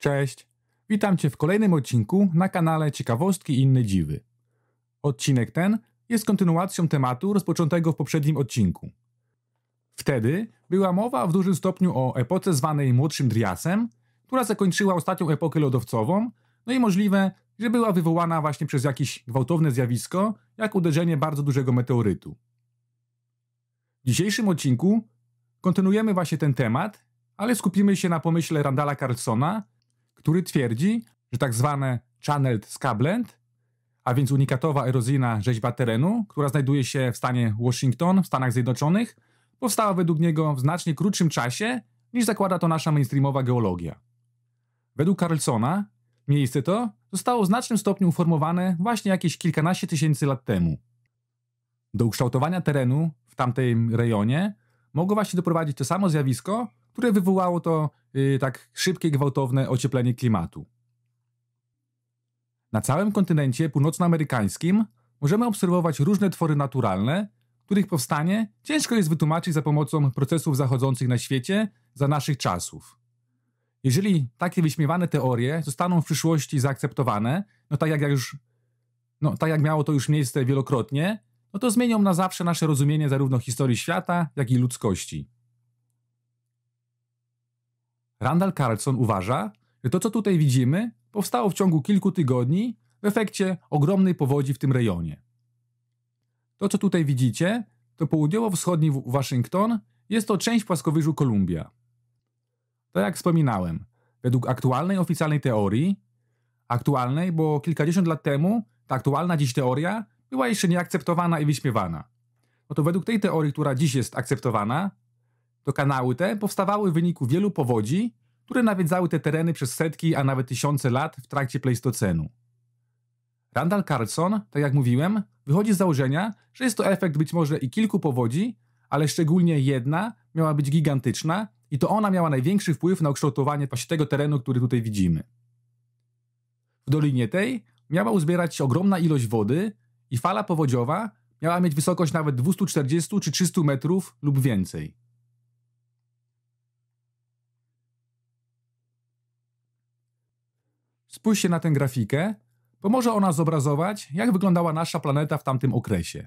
Cześć, witam Cię w kolejnym odcinku na kanale Ciekawostki i inne dziwy. Odcinek ten jest kontynuacją tematu rozpoczętego w poprzednim odcinku. Wtedy była mowa w dużym stopniu o epoce zwanej Młodszym Driasem, która zakończyła ostatnią epokę lodowcową, no i możliwe, że była wywołana właśnie przez jakieś gwałtowne zjawisko, jak uderzenie bardzo dużego meteorytu. W dzisiejszym odcinku kontynuujemy właśnie ten temat, ale skupimy się na pomyśle Randala Carlsona, który twierdzi, że tak zwane channeled scabland, a więc unikatowa erozyjna rzeźba terenu, która znajduje się w stanie Washington w Stanach Zjednoczonych, powstała według niego w znacznie krótszym czasie niż zakłada to nasza mainstreamowa geologia. Według Carlsona miejsce to zostało w znacznym stopniu uformowane właśnie jakieś kilkanaście tysięcy lat temu. Do ukształtowania terenu w tamtym rejonie mogło właśnie doprowadzić to samo zjawisko, które wywołało to y, tak szybkie gwałtowne ocieplenie klimatu. Na całym kontynencie północnoamerykańskim możemy obserwować różne twory naturalne, których powstanie ciężko jest wytłumaczyć za pomocą procesów zachodzących na świecie za naszych czasów. Jeżeli takie wyśmiewane teorie zostaną w przyszłości zaakceptowane, no tak jak, jak już, no tak jak miało to już miejsce wielokrotnie, no to zmienią na zawsze nasze rozumienie zarówno historii świata, jak i ludzkości. Randall Carlson uważa, że to, co tutaj widzimy, powstało w ciągu kilku tygodni w efekcie ogromnej powodzi w tym rejonie. To, co tutaj widzicie, to południowo-wschodni Waszyngton, jest to część płaskowyżu Kolumbia. Tak jak wspominałem, według aktualnej oficjalnej teorii, aktualnej, bo kilkadziesiąt lat temu ta aktualna dziś teoria była jeszcze nieakceptowana i wyśmiewana. No to według tej teorii, która dziś jest akceptowana, to kanały te powstawały w wyniku wielu powodzi, które nawiedzały te tereny przez setki, a nawet tysiące lat w trakcie Pleistocenu. Randall Carlson, tak jak mówiłem, wychodzi z założenia, że jest to efekt być może i kilku powodzi, ale szczególnie jedna miała być gigantyczna i to ona miała największy wpływ na ukształtowanie właśnie tego terenu, który tutaj widzimy. W dolinie tej miała uzbierać się ogromna ilość wody i fala powodziowa miała mieć wysokość nawet 240 czy 300 metrów lub więcej. Spójrzcie na tę grafikę. Pomoże ona zobrazować, jak wyglądała nasza planeta w tamtym okresie.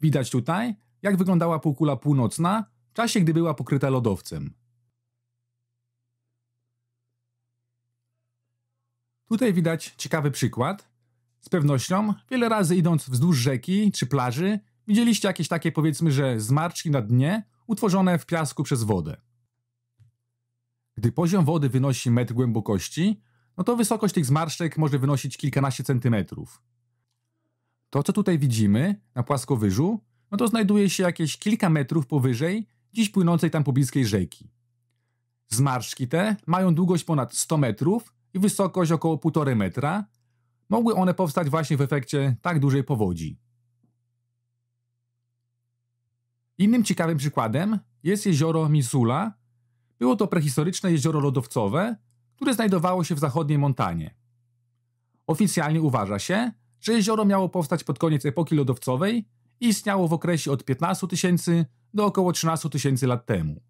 Widać tutaj, jak wyglądała półkula północna w czasie, gdy była pokryta lodowcem. Tutaj widać ciekawy przykład. Z pewnością, wiele razy idąc wzdłuż rzeki czy plaży, widzieliście jakieś takie powiedzmy, że zmarszczki na dnie, utworzone w piasku przez wodę. Gdy poziom wody wynosi metr głębokości, no to wysokość tych zmarszczek może wynosić kilkanaście centymetrów. To, co tutaj widzimy na płaskowyżu, no to znajduje się jakieś kilka metrów powyżej dziś płynącej tam pobliskiej rzeki. Zmarszki te mają długość ponad 100 metrów i wysokość około 1,5 metra. Mogły one powstać właśnie w efekcie tak dużej powodzi. Innym ciekawym przykładem jest jezioro Misula. Było to prehistoryczne jezioro lodowcowe, które znajdowało się w zachodniej Montanie. Oficjalnie uważa się, że jezioro miało powstać pod koniec epoki lodowcowej i istniało w okresie od 15 tysięcy do około 13 tysięcy lat temu.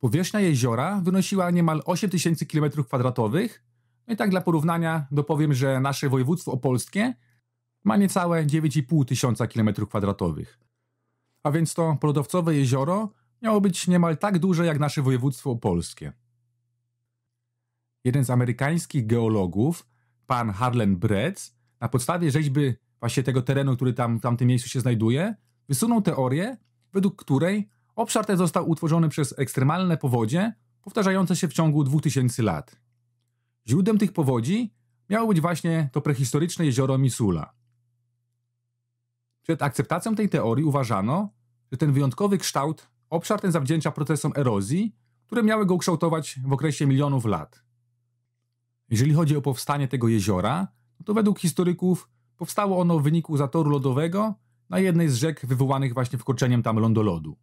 Powierzchnia jeziora wynosiła niemal 8 tysięcy km2, no i tak dla porównania dopowiem, że nasze województwo opolskie ma niecałe 9,5 tysiąca km2. A więc to polodowcowe jezioro miało być niemal tak duże jak nasze województwo polskie. Jeden z amerykańskich geologów, pan Harlan Bretz, na podstawie rzeźby właśnie tego terenu, który tam w tamtym miejscu się znajduje, wysunął teorię, według której obszar ten został utworzony przez ekstremalne powodzie powtarzające się w ciągu 2000 lat. Źródłem tych powodzi miało być właśnie to prehistoryczne jezioro Misula. Przed akceptacją tej teorii uważano, że ten wyjątkowy kształt Obszar ten zawdzięcza procesom erozji, które miały go ukształtować w okresie milionów lat. Jeżeli chodzi o powstanie tego jeziora, to według historyków powstało ono w wyniku zatoru lodowego na jednej z rzek wywołanych właśnie wkurczeniem tam lądolodu.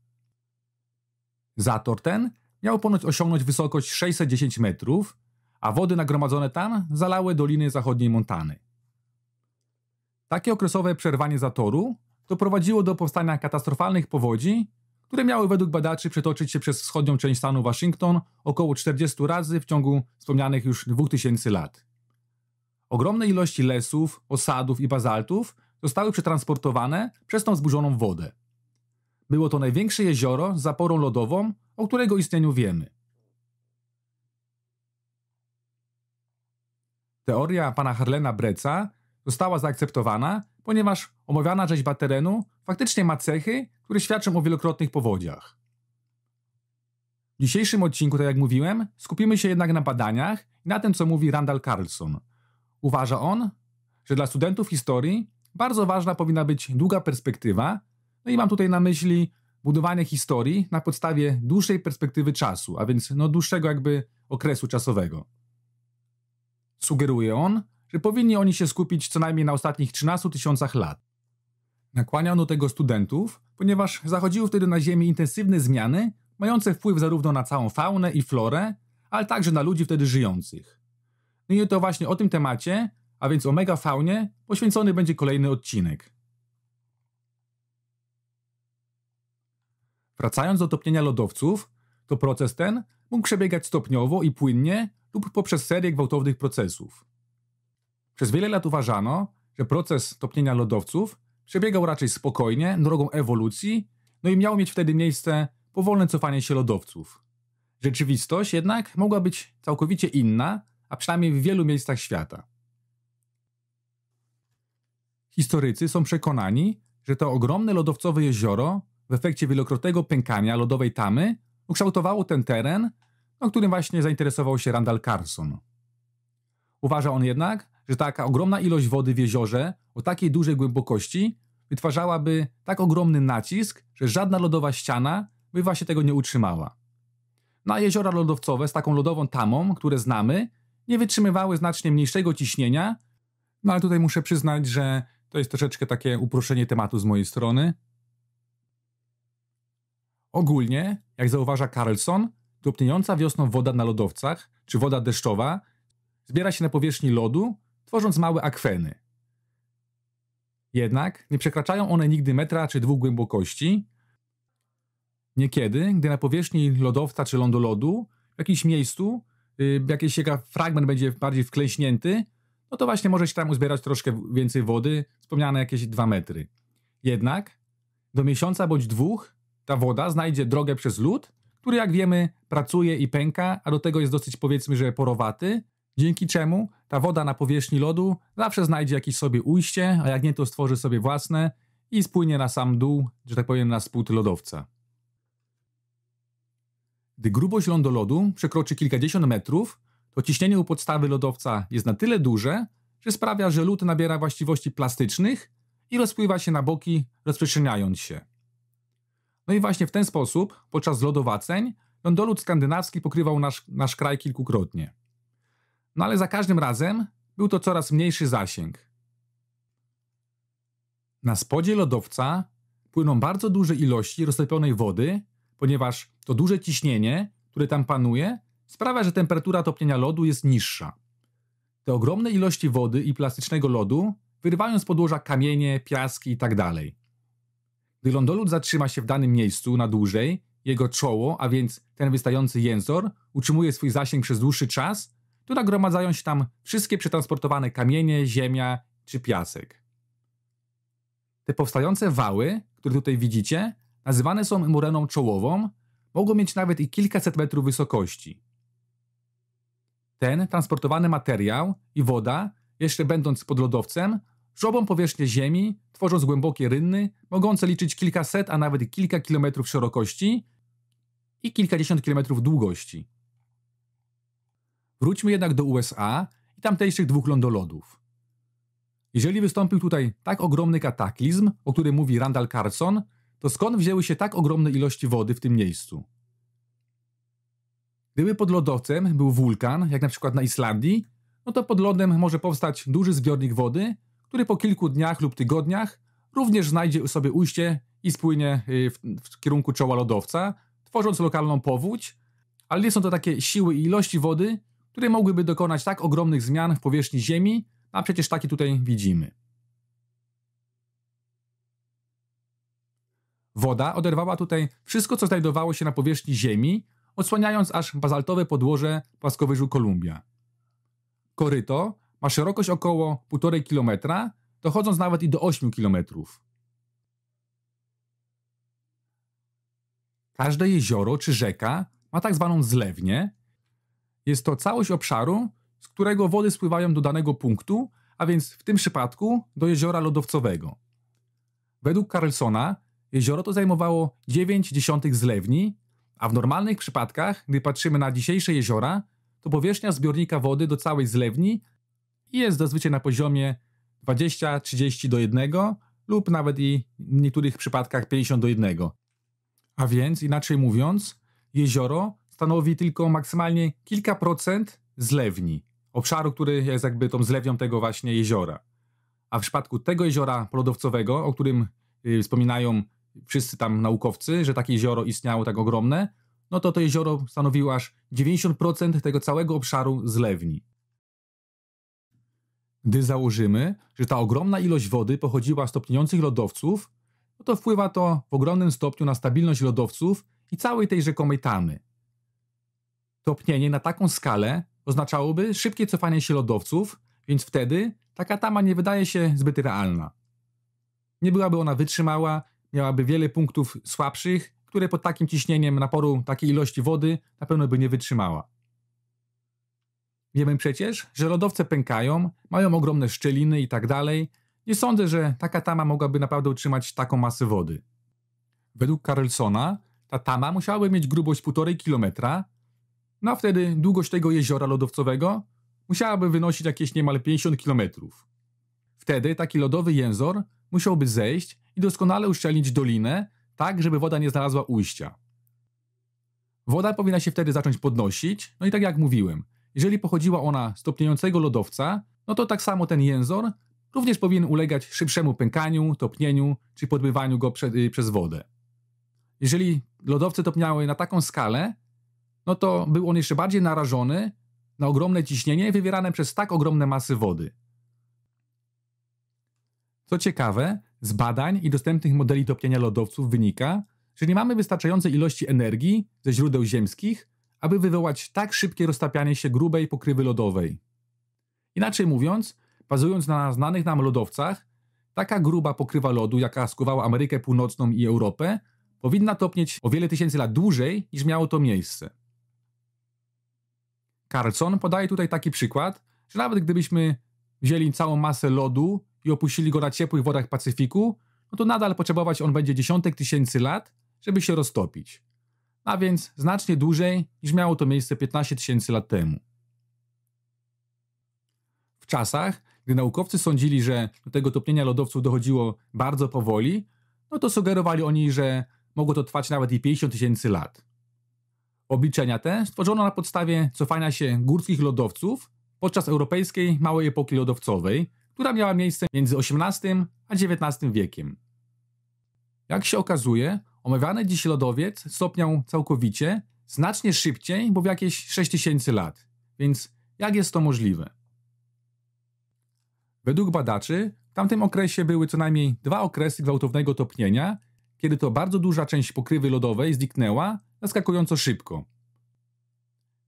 Zator ten miał ponoć osiągnąć wysokość 610 metrów, a wody nagromadzone tam zalały doliny zachodniej Montany. Takie okresowe przerwanie zatoru doprowadziło do powstania katastrofalnych powodzi, które miały według badaczy przetoczyć się przez wschodnią część stanu Waszyngton około 40 razy w ciągu wspomnianych już 2000 lat. Ogromne ilości lesów, osadów i bazaltów zostały przetransportowane przez tą zburzoną wodę. Było to największe jezioro z zaporą lodową, o którego istnieniu wiemy. Teoria pana Harlena Breca została zaakceptowana, ponieważ omawiana rzeźba terenu faktycznie ma cechy, które świadczą o wielokrotnych powodziach. W dzisiejszym odcinku, tak jak mówiłem, skupimy się jednak na badaniach i na tym, co mówi Randall Carlson. Uważa on, że dla studentów historii bardzo ważna powinna być długa perspektywa, no i mam tutaj na myśli budowanie historii na podstawie dłuższej perspektywy czasu, a więc no dłuższego jakby okresu czasowego. Sugeruje on, że powinni oni się skupić co najmniej na ostatnich 13 tysiącach lat. Nakłania on do tego studentów, ponieważ zachodziły wtedy na Ziemi intensywne zmiany, mające wpływ zarówno na całą faunę i florę, ale także na ludzi wtedy żyjących. No i to właśnie o tym temacie, a więc o megafaunie, poświęcony będzie kolejny odcinek. Wracając do topnienia lodowców, to proces ten mógł przebiegać stopniowo i płynnie lub poprzez serię gwałtownych procesów. Przez wiele lat uważano, że proces topnienia lodowców Przebiegał raczej spokojnie, drogą ewolucji, no i miało mieć wtedy miejsce powolne cofanie się lodowców. Rzeczywistość jednak mogła być całkowicie inna, a przynajmniej w wielu miejscach świata. Historycy są przekonani, że to ogromne lodowcowe jezioro w efekcie wielokrotnego pękania lodowej tamy ukształtowało ten teren, o no, którym właśnie zainteresował się Randall Carson. Uważa on jednak, że taka ogromna ilość wody w jeziorze o takiej dużej głębokości wytwarzałaby tak ogromny nacisk, że żadna lodowa ściana by właśnie tego nie utrzymała. Na a jeziora lodowcowe z taką lodową tamą, które znamy, nie wytrzymywały znacznie mniejszego ciśnienia, no ale tutaj muszę przyznać, że to jest troszeczkę takie uproszenie tematu z mojej strony. Ogólnie, jak zauważa Carlson, topniejąca wiosną woda na lodowcach, czy woda deszczowa, zbiera się na powierzchni lodu tworząc małe akweny. Jednak nie przekraczają one nigdy metra czy dwóch głębokości. Niekiedy, gdy na powierzchni lodowca czy lądolodu w jakimś miejscu yy, jakiś fragment będzie bardziej wklęśnięty, no to właśnie może się tam uzbierać troszkę więcej wody, wspomniane jakieś 2 metry. Jednak do miesiąca bądź dwóch ta woda znajdzie drogę przez lód, który jak wiemy pracuje i pęka, a do tego jest dosyć powiedzmy, że porowaty, dzięki czemu ta woda na powierzchni lodu zawsze znajdzie jakieś sobie ujście, a jak nie to stworzy sobie własne i spłynie na sam dół, że tak powiem na spód lodowca. Gdy grubość lądolodu przekroczy kilkadziesiąt metrów, to ciśnienie u podstawy lodowca jest na tyle duże, że sprawia, że lód nabiera właściwości plastycznych i rozpływa się na boki, rozprzestrzeniając się. No i właśnie w ten sposób, podczas lodowaceń, lądolód skandynawski pokrywał nasz, nasz kraj kilkukrotnie. No ale za każdym razem był to coraz mniejszy zasięg. Na spodzie lodowca płyną bardzo duże ilości roztopionej wody, ponieważ to duże ciśnienie, które tam panuje, sprawia, że temperatura topnienia lodu jest niższa. Te ogromne ilości wody i plastycznego lodu wyrywają z podłoża kamienie, piaski itd. Tak Gdy lądolód zatrzyma się w danym miejscu na dłużej, jego czoło, a więc ten wystający jęzor, utrzymuje swój zasięg przez dłuższy czas, która gromadzają się tam wszystkie przetransportowane kamienie, ziemia czy piasek. Te powstające wały, które tutaj widzicie, nazywane są mureną czołową, mogą mieć nawet i kilkaset metrów wysokości. Ten transportowany materiał i woda, jeszcze będąc pod lodowcem, żobą powierzchnię Ziemi, tworząc głębokie rynny, mogące liczyć kilkaset, a nawet kilka kilometrów szerokości i kilkadziesiąt kilometrów długości. Wróćmy jednak do USA i tamtejszych dwóch lądolodów. Jeżeli wystąpił tutaj tak ogromny kataklizm, o którym mówi Randall Carson, to skąd wzięły się tak ogromne ilości wody w tym miejscu? Gdyby pod lodowcem był wulkan, jak na przykład na Islandii, no to pod lodem może powstać duży zbiornik wody, który po kilku dniach lub tygodniach również znajdzie sobie ujście i spłynie y, w, w kierunku czoła lodowca, tworząc lokalną powódź, ale nie są to takie siły i ilości wody, które mogłyby dokonać tak ogromnych zmian w powierzchni Ziemi, a przecież takie tutaj widzimy. Woda oderwała tutaj wszystko, co znajdowało się na powierzchni Ziemi, odsłaniając aż bazaltowe podłoże płaskowyżu Kolumbia. Koryto ma szerokość około 1,5 km, dochodząc nawet i do 8 km. Każde jezioro czy rzeka ma tak zwaną zlewnię, jest to całość obszaru, z którego wody spływają do danego punktu, a więc w tym przypadku do jeziora lodowcowego. Według Carlsona jezioro to zajmowało 9,1 zlewni, a w normalnych przypadkach, gdy patrzymy na dzisiejsze jeziora, to powierzchnia zbiornika wody do całej zlewni jest zazwyczaj na poziomie 20-30 do 1 lub nawet i w niektórych przypadkach 50 do 1. A więc, inaczej mówiąc, jezioro stanowi tylko maksymalnie kilka procent zlewni, obszaru, który jest jakby tą zlewnią tego właśnie jeziora. A w przypadku tego jeziora polodowcowego, o którym y, wspominają wszyscy tam naukowcy, że takie jezioro istniało tak ogromne, no to to jezioro stanowiło aż 90% tego całego obszaru zlewni. Gdy założymy, że ta ogromna ilość wody pochodziła z topniejących lodowców, no to wpływa to w ogromnym stopniu na stabilność lodowców i całej tej rzekomej tamy topnienie na taką skalę oznaczałoby szybkie cofanie się lodowców, więc wtedy taka tama nie wydaje się zbyt realna. Nie byłaby ona wytrzymała, miałaby wiele punktów słabszych, które pod takim ciśnieniem naporu takiej ilości wody na pewno by nie wytrzymała. Wiemy przecież, że lodowce pękają, mają ogromne szczeliny i tak dalej. Nie sądzę, że taka tama mogłaby naprawdę utrzymać taką masę wody. Według Carlsona ta tama musiałaby mieć grubość 1,5 km, no a wtedy długość tego jeziora lodowcowego musiałaby wynosić jakieś niemal 50 km. Wtedy taki lodowy jęzor musiałby zejść i doskonale uszczelnić dolinę, tak żeby woda nie znalazła ujścia. Woda powinna się wtedy zacząć podnosić, no i tak jak mówiłem, jeżeli pochodziła ona topniejącego lodowca, no to tak samo ten jęzor również powinien ulegać szybszemu pękaniu, topnieniu czy podbywaniu go prze, y, przez wodę. Jeżeli lodowce topniały na taką skalę, no to był on jeszcze bardziej narażony na ogromne ciśnienie wywierane przez tak ogromne masy wody. Co ciekawe, z badań i dostępnych modeli topienia lodowców wynika, że nie mamy wystarczającej ilości energii ze źródeł ziemskich, aby wywołać tak szybkie roztapianie się grubej pokrywy lodowej. Inaczej mówiąc, bazując na znanych nam lodowcach, taka gruba pokrywa lodu, jaka skuwała Amerykę Północną i Europę, powinna topnieć o wiele tysięcy lat dłużej niż miało to miejsce. Carlson podaje tutaj taki przykład, że nawet gdybyśmy wzięli całą masę lodu i opuścili go na ciepłych wodach Pacyfiku, no to nadal potrzebować on będzie dziesiątek tysięcy lat, żeby się roztopić. A więc znacznie dłużej niż miało to miejsce 15 tysięcy lat temu. W czasach, gdy naukowcy sądzili, że do tego topnienia lodowców dochodziło bardzo powoli, no to sugerowali oni, że mogło to trwać nawet i 50 tysięcy lat. Obliczenia te stworzono na podstawie cofania się górskich lodowców podczas europejskiej małej epoki lodowcowej, która miała miejsce między XVIII a XIX wiekiem. Jak się okazuje, omawiany dziś lodowiec stopniał całkowicie znacznie szybciej, bo w jakieś 6000 lat. Więc jak jest to możliwe? Według badaczy w tamtym okresie były co najmniej dwa okresy gwałtownego topnienia, kiedy to bardzo duża część pokrywy lodowej zniknęła, zaskakująco szybko.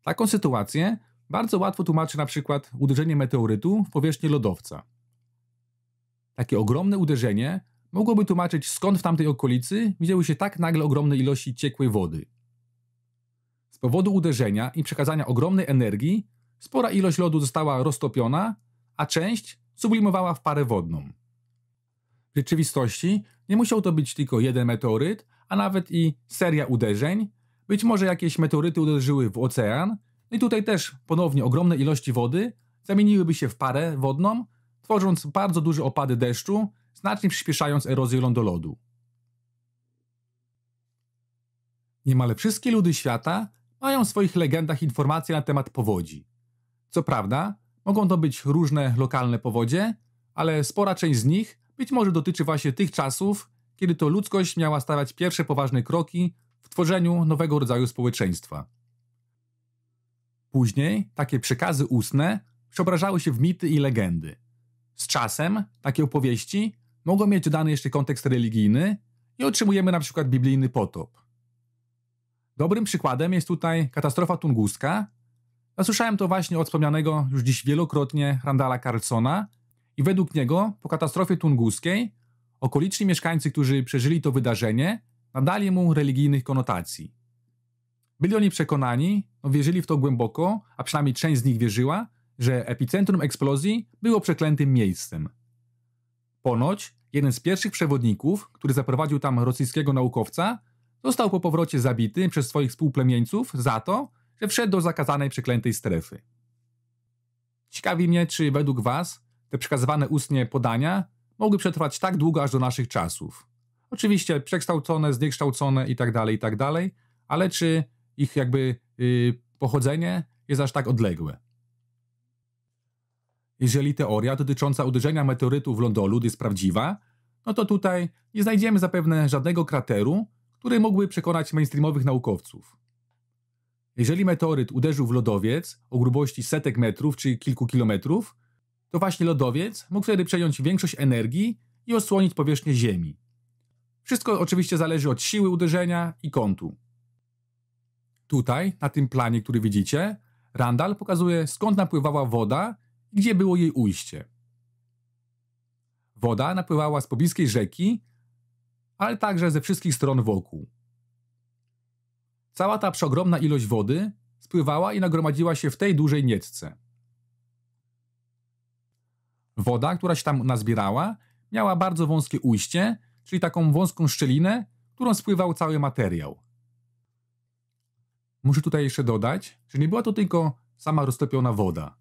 Taką sytuację bardzo łatwo tłumaczy na przykład uderzenie meteorytu w powierzchnię lodowca. Takie ogromne uderzenie mogłoby tłumaczyć skąd w tamtej okolicy widziały się tak nagle ogromne ilości ciekłej wody. Z powodu uderzenia i przekazania ogromnej energii spora ilość lodu została roztopiona, a część sublimowała w parę wodną. W rzeczywistości nie musiał to być tylko jeden meteoryt, a nawet i seria uderzeń, być może jakieś meteoryty uderzyły w ocean, no i tutaj też ponownie ogromne ilości wody zamieniłyby się w parę wodną, tworząc bardzo duże opady deszczu, znacznie przyspieszając erozję lądolodu. Niemal wszystkie ludy świata mają w swoich legendach informacje na temat powodzi. Co prawda, mogą to być różne lokalne powodzie, ale spora część z nich być może dotyczy właśnie tych czasów, kiedy to ludzkość miała stawiać pierwsze poważne kroki tworzeniu nowego rodzaju społeczeństwa. Później takie przekazy ustne przeobrażały się w mity i legendy. Z czasem takie opowieści mogą mieć dodany jeszcze kontekst religijny i otrzymujemy na przykład biblijny potop. Dobrym przykładem jest tutaj katastrofa tunguska. Zasłyszałem to właśnie od wspomnianego już dziś wielokrotnie Randala Carlsona i według niego po katastrofie tunguskiej okoliczni mieszkańcy, którzy przeżyli to wydarzenie, nadali mu religijnych konotacji. Byli oni przekonani, no wierzyli w to głęboko, a przynajmniej część z nich wierzyła, że epicentrum eksplozji było przeklętym miejscem. Ponoć jeden z pierwszych przewodników, który zaprowadził tam rosyjskiego naukowca, został po powrocie zabity przez swoich współplemieńców za to, że wszedł do zakazanej przeklętej strefy. Ciekawi mnie, czy według Was te przekazywane ustnie podania mogły przetrwać tak długo aż do naszych czasów. Oczywiście przekształcone, zniekształcone i tak dalej, i tak dalej, ale czy ich jakby yy, pochodzenie jest aż tak odległe? Jeżeli teoria dotycząca uderzenia meteorytu w lądolud jest prawdziwa, no to tutaj nie znajdziemy zapewne żadnego krateru, który mógłby przekonać mainstreamowych naukowców. Jeżeli meteoryt uderzył w lodowiec o grubości setek metrów czy kilku kilometrów, to właśnie lodowiec mógł wtedy przejąć większość energii i osłonić powierzchnię Ziemi. Wszystko oczywiście zależy od siły uderzenia i kątu. Tutaj, na tym planie, który widzicie, Randall pokazuje skąd napływała woda i gdzie było jej ujście. Woda napływała z pobliskiej rzeki, ale także ze wszystkich stron wokół. Cała ta przeogromna ilość wody spływała i nagromadziła się w tej dużej niecce. Woda, która się tam nazbierała, miała bardzo wąskie ujście czyli taką wąską szczelinę, którą spływał cały materiał. Muszę tutaj jeszcze dodać, że nie była to tylko sama roztopiona woda.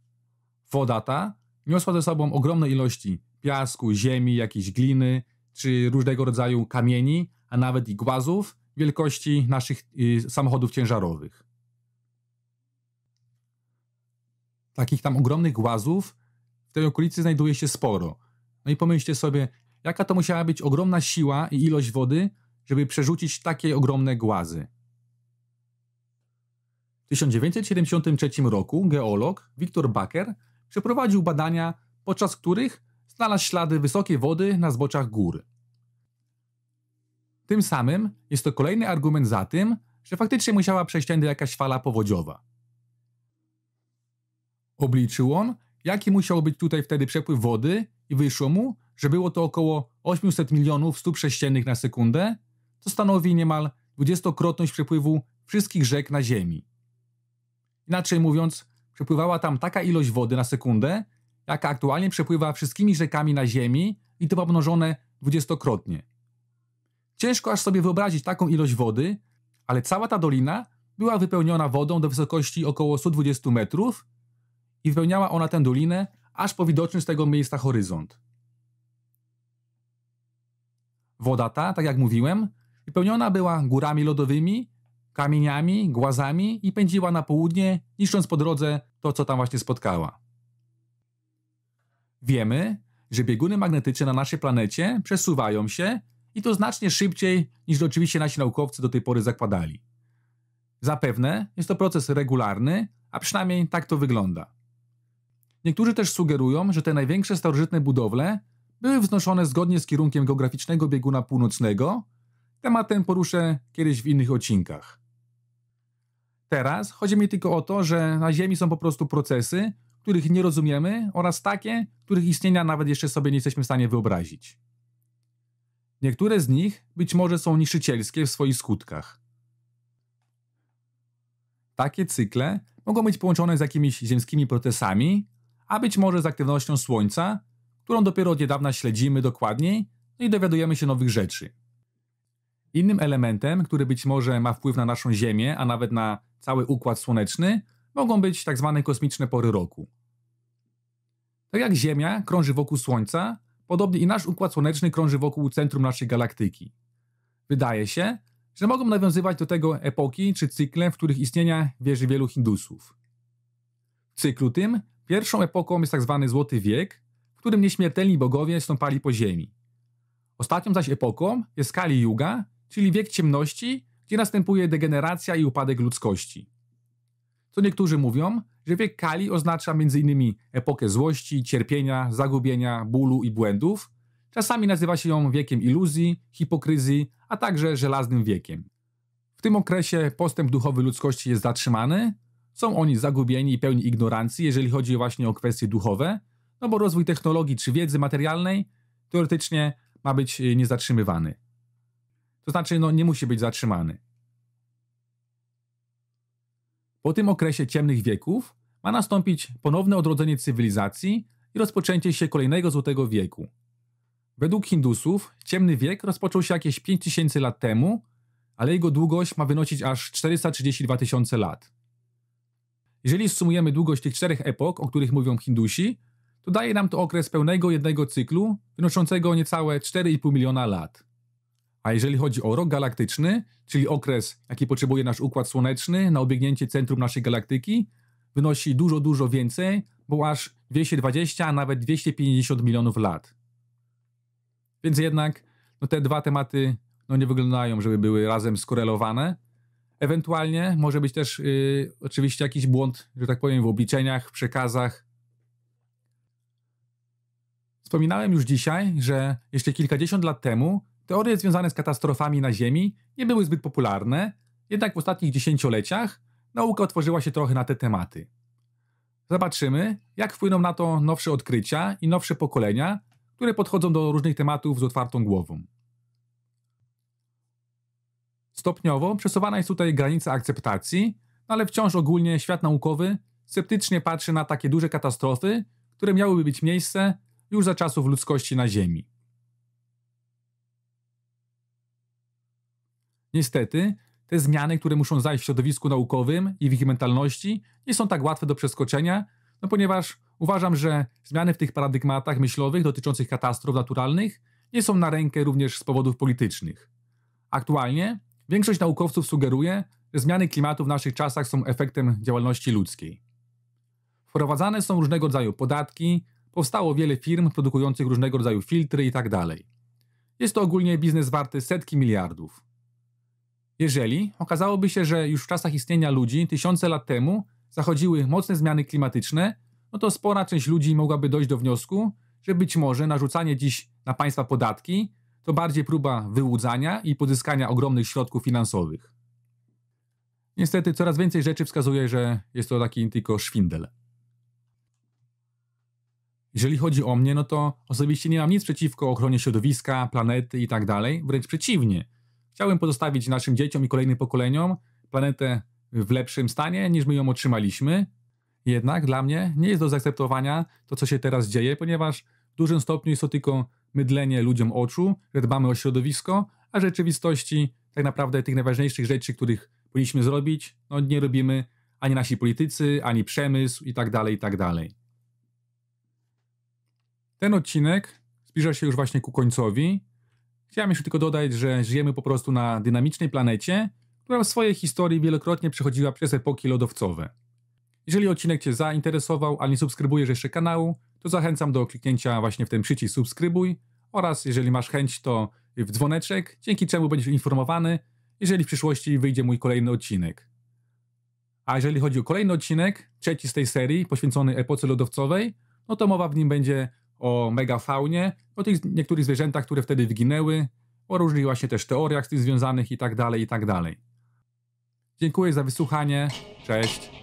Woda ta niosła ze sobą ogromne ilości piasku, ziemi, jakiejś gliny czy różnego rodzaju kamieni, a nawet i głazów wielkości naszych y, samochodów ciężarowych. Takich tam ogromnych głazów w tej okolicy znajduje się sporo. No i pomyślcie sobie, Jaka to musiała być ogromna siła i ilość wody, żeby przerzucić takie ogromne głazy? W 1973 roku geolog Wiktor Baker przeprowadził badania, podczas których znalazł ślady wysokiej wody na zboczach gór. Tym samym jest to kolejny argument za tym, że faktycznie musiała przejść tędy jakaś fala powodziowa. Obliczył on, jaki musiał być tutaj wtedy przepływ wody i wyszło mu, że było to około 800 milionów stóp sześciennych na sekundę, co stanowi niemal dwudziestokrotność przepływu wszystkich rzek na Ziemi. Inaczej mówiąc, przepływała tam taka ilość wody na sekundę, jaka aktualnie przepływa wszystkimi rzekami na Ziemi i to pomnożone dwudziestokrotnie. Ciężko aż sobie wyobrazić taką ilość wody, ale cała ta dolina była wypełniona wodą do wysokości około 120 metrów i wypełniała ona tę dolinę aż po widoczny z tego miejsca horyzont. Woda ta, tak jak mówiłem, wypełniona była górami lodowymi, kamieniami, głazami i pędziła na południe, niszcząc po drodze to, co tam właśnie spotkała. Wiemy, że bieguny magnetyczne na naszej planecie przesuwają się i to znacznie szybciej niż oczywiście nasi naukowcy do tej pory zakładali. Zapewne jest to proces regularny, a przynajmniej tak to wygląda. Niektórzy też sugerują, że te największe starożytne budowle były wznoszone zgodnie z kierunkiem geograficznego bieguna północnego. Temat ten poruszę kiedyś w innych odcinkach. Teraz chodzi mi tylko o to, że na Ziemi są po prostu procesy, których nie rozumiemy oraz takie, których istnienia nawet jeszcze sobie nie jesteśmy w stanie wyobrazić. Niektóre z nich być może są niszczycielskie w swoich skutkach. Takie cykle mogą być połączone z jakimiś ziemskimi procesami, a być może z aktywnością Słońca którą dopiero od niedawna śledzimy dokładniej no i dowiadujemy się nowych rzeczy. Innym elementem, który być może ma wpływ na naszą Ziemię, a nawet na cały układ słoneczny, mogą być tzw. Tak kosmiczne pory roku. Tak jak Ziemia krąży wokół Słońca, podobnie i nasz układ słoneczny krąży wokół centrum naszej galaktyki. Wydaje się, że mogą nawiązywać do tego epoki czy cykle, w których istnienia wierzy wielu Hindusów. W cyklu tym pierwszą epoką jest tzw. Tak Złoty Wiek, którym nieśmiertelni bogowie stąpali po ziemi. Ostatnią zaś epoką jest Kali Yuga, czyli wiek ciemności, gdzie następuje degeneracja i upadek ludzkości. Co niektórzy mówią, że wiek Kali oznacza m.in. epokę złości, cierpienia, zagubienia, bólu i błędów. Czasami nazywa się ją wiekiem iluzji, hipokryzji, a także żelaznym wiekiem. W tym okresie postęp duchowy ludzkości jest zatrzymany, są oni zagubieni i pełni ignorancji, jeżeli chodzi właśnie o kwestie duchowe, no bo rozwój technologii czy wiedzy materialnej teoretycznie ma być y, niezatrzymywany. To znaczy, no, nie musi być zatrzymany. Po tym okresie ciemnych wieków ma nastąpić ponowne odrodzenie cywilizacji i rozpoczęcie się kolejnego złotego wieku. Według Hindusów ciemny wiek rozpoczął się jakieś 5000 lat temu, ale jego długość ma wynosić aż 432 tysiące lat. Jeżeli sumujemy długość tych czterech epok, o których mówią Hindusi, to daje nam to okres pełnego jednego cyklu, wynoszącego niecałe 4,5 miliona lat. A jeżeli chodzi o rok galaktyczny, czyli okres, jaki potrzebuje nasz Układ Słoneczny na obiegnięcie centrum naszej galaktyki, wynosi dużo, dużo więcej, bo aż 220, a nawet 250 milionów lat. Więc jednak no te dwa tematy no nie wyglądają, żeby były razem skorelowane. Ewentualnie może być też y, oczywiście jakiś błąd, że tak powiem, w obliczeniach, przekazach, Wspominałem już dzisiaj, że jeszcze kilkadziesiąt lat temu teorie związane z katastrofami na Ziemi nie były zbyt popularne, jednak w ostatnich dziesięcioleciach nauka otworzyła się trochę na te tematy. Zobaczymy, jak wpłyną na to nowsze odkrycia i nowsze pokolenia, które podchodzą do różnych tematów z otwartą głową. Stopniowo przesuwana jest tutaj granica akceptacji, no ale wciąż ogólnie świat naukowy sceptycznie patrzy na takie duże katastrofy, które miałyby być miejsce już za czasów ludzkości na Ziemi. Niestety, te zmiany, które muszą zajść w środowisku naukowym i w ich mentalności, nie są tak łatwe do przeskoczenia, no ponieważ uważam, że zmiany w tych paradygmatach myślowych dotyczących katastrof naturalnych nie są na rękę również z powodów politycznych. Aktualnie większość naukowców sugeruje, że zmiany klimatu w naszych czasach są efektem działalności ludzkiej. Wprowadzane są różnego rodzaju podatki, Powstało wiele firm produkujących różnego rodzaju filtry itd. Tak jest to ogólnie biznes warty setki miliardów. Jeżeli okazałoby się, że już w czasach istnienia ludzi tysiące lat temu zachodziły mocne zmiany klimatyczne, no to spora część ludzi mogłaby dojść do wniosku, że być może narzucanie dziś na państwa podatki to bardziej próba wyłudzania i pozyskania ogromnych środków finansowych. Niestety coraz więcej rzeczy wskazuje, że jest to taki tylko szwindel. Jeżeli chodzi o mnie, no to osobiście nie mam nic przeciwko ochronie środowiska, planety i tak dalej, wręcz przeciwnie. Chciałbym pozostawić naszym dzieciom i kolejnym pokoleniom planetę w lepszym stanie niż my ją otrzymaliśmy. Jednak dla mnie nie jest do zaakceptowania to, co się teraz dzieje, ponieważ w dużym stopniu jest to tylko mydlenie ludziom oczu, że dbamy o środowisko, a w rzeczywistości tak naprawdę tych najważniejszych rzeczy, których powinniśmy zrobić, no nie robimy ani nasi politycy, ani przemysł i tak dalej, i tak dalej. Ten odcinek zbliża się już właśnie ku końcowi. Chciałem jeszcze tylko dodać, że żyjemy po prostu na dynamicznej planecie, która w swojej historii wielokrotnie przechodziła przez epoki lodowcowe. Jeżeli odcinek Cię zainteresował, a nie subskrybujesz jeszcze kanału, to zachęcam do kliknięcia właśnie w ten przycisk subskrybuj oraz jeżeli masz chęć, to w dzwoneczek, dzięki czemu będziesz informowany, jeżeli w przyszłości wyjdzie mój kolejny odcinek. A jeżeli chodzi o kolejny odcinek, trzeci z tej serii, poświęcony epoce lodowcowej, no to mowa w nim będzie o megafaunie, o tych niektórych zwierzętach, które wtedy wyginęły, o różnych właśnie też teoriach z tym związanych i tak dalej, i tak dalej. Dziękuję za wysłuchanie. Cześć.